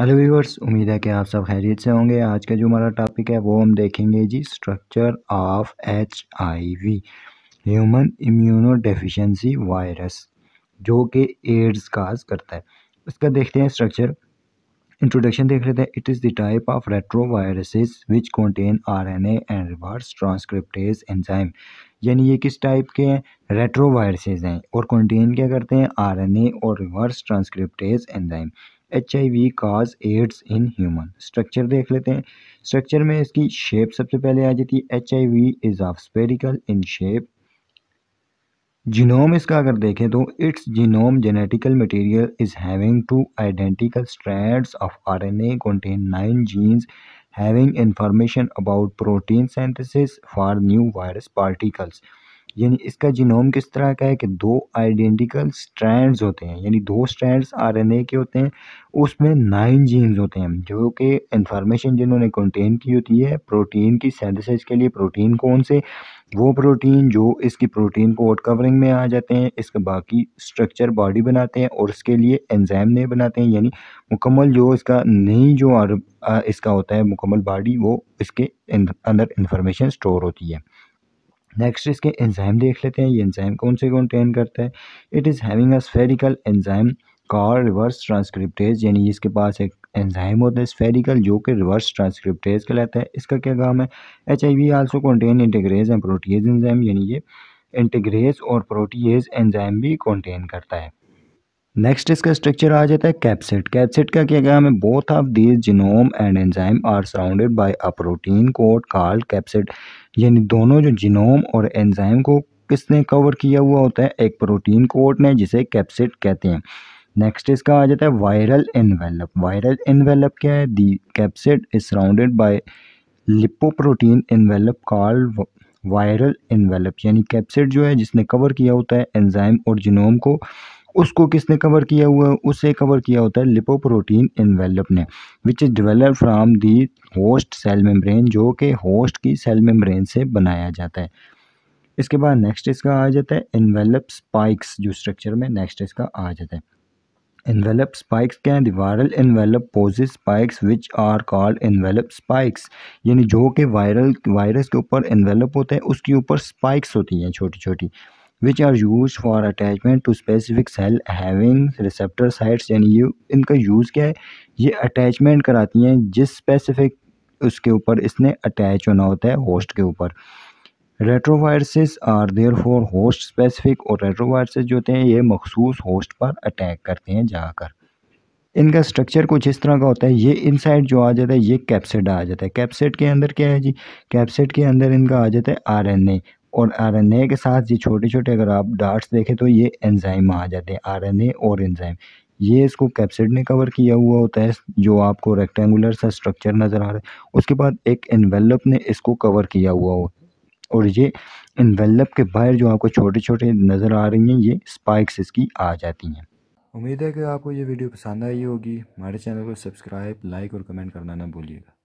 hello viewers उम्मीद है कि आप सब खैरियत से होंगे आज का जो हमारा टॉपिक है वो हम देखेंगे जी structure of H I V human immunodeficiency virus जो कि एड्स काज करता है इसका देखते हैं स्ट्रक्चर इंट्रोडक्शन देख लेते हैं it is the type of retroviruses which contain R N A and reverse transcriptase enzyme यानी ये किस टाइप के हैं वायरसेज हैं और कॉन्टेन क्या करते हैं आर एन ए और reverse transcriptase enzyme H I V cause AIDS in human structure देख लेते हैं स्ट्रक्चर में इसकी शेप सबसे पहले आ जाती है H I V is of spherical in shape genome इसका अगर देखें तो its genome genetical material is having two identical strands of RNA contain nine genes having information about protein synthesis for new virus particles यानी इसका genome किस तरह का है कि दो आइडेंटिकल स्ट्रैंड्स होते हैं यानी दो स्ट्रैंड्स आरएनए के होते हैं उसमें नाइन जीन्स होते हैं जो कि इंफॉर्मेशन जिन्होंने कंटेन की होती है प्रोटीन की सिंथेसिस के लिए प्रोटीन कौन से वो प्रोटीन जो इसकी प्रोटीन कोड कवरिंग में आ जाते हैं इसके बाकी स्ट्रक्चर बॉडी बनाते हैं और इसके लिए एंजाइम नहीं बनाते हैं यानी मुकम्मल जो इसका नहीं जो आर, आ, इसका होता है मुकम्मल बॉडी वो इसके अंदर इंफॉर्मेशन स्टोर होती है नेक्स्ट इसके एंजाइम देख लेते हैं ये एंजाइम कौन से कंटेन करता है it is having a spherical enzyme call reverse transcriptase यानी इसके पास एक एंजाइम होता है स्फेरिकल जो कि रिवर्स ट्रांसक्रिप्टेज कहलाता है इसका क्या काम है H I V also contain integrase and protease enzyme यानी ये इंटीग्रेज और प्रोटीज एंजाइम भी कॉन्टेन करता है नेक्स्ट इसका स्ट्रक्चर आ जाता है कैप्सिड कैप्सिड का क्या गया हमें both of this genome and enzyme are surrounded by a protein coat called capsid यानी दोनों जो जिनोम और एंजाइम को किसने कवर किया हुआ होता है एक प्रोटीन कोड ने जिसे कैप्सिड कहते हैं नेक्स्ट इसका आ जाता है वायरल इन्वेलप वायरल इन्वेलप क्या है the capsid is surrounded by lipoprotein envelope called viral envelope यानी कैप्सिड जो है जिसने कवर किया होता है एंजाइम और जिनोम को उसको किसने कवर किया हुआ है उसे कवर किया होता है लिपोप्रोटीन इन्वेलप ने which is develop from the host cell membrane जो कि होस्ट की सेल मेम्ब्रेन से बनाया जाता है इसके बाद नेक्स्ट इसका आ जाता है इन्वेलप स्पाइक्स जो स्ट्रक्चर में नेक्स्ट इसका आ जाता है envelope स्पाइक्स क्या हैं viral envelope poses spikes which are called envelope spikes यानी जो कि वायरल वायरस के ऊपर envelope होते हैं उसके ऊपर स्पाइक्स होती हैं छोटी छोटी which are use for attachment to specific cell having receptor sites यानी ये इनका यूज़ क्या है ये अटैचमेंट कराती हैं जिस स्पेसिफिक उसके ऊपर इसने अटैच होना होता है होस्ट के ऊपर retroviruses are there for host specific और रेट्रोवायरसेस जो होते हैं ये मखसूस होस्ट पर अटैक करते हैं जाकर इनका स्ट्रक्चर कुछ इस तरह का होता है ये इनसाइड जो आ जाता है ये कैप्सिड आ जाता है कैप्सिड के अंदर क्या है जी कैप्सिड के अंदर इनका आ जाता है आरएनए और आरएनए के साथ ये छोटे छोटे अगर आप डार्ट्स देखें तो ये एंजाइम आ जाते हैं आरएनए और एंजाइम ये इसको कैप्सिड ने कवर किया हुआ होता है जो आपको रेक्टेंगुलर सा स्ट्रक्चर नज़र आ रहा है उसके बाद एक इन्वेलप ने इसको कवर किया हुआ हो और ये इन्वेलप के बाहर जो आपको छोटे छोटे नज़र आ रही हैं ये स्पाइक्स इसकी आ जाती हैं उम्मीद है कि आपको ये वीडियो पसंद आई होगी हमारे चैनल को सब्सक्राइब लाइक और कमेंट करना ना भूलिएगा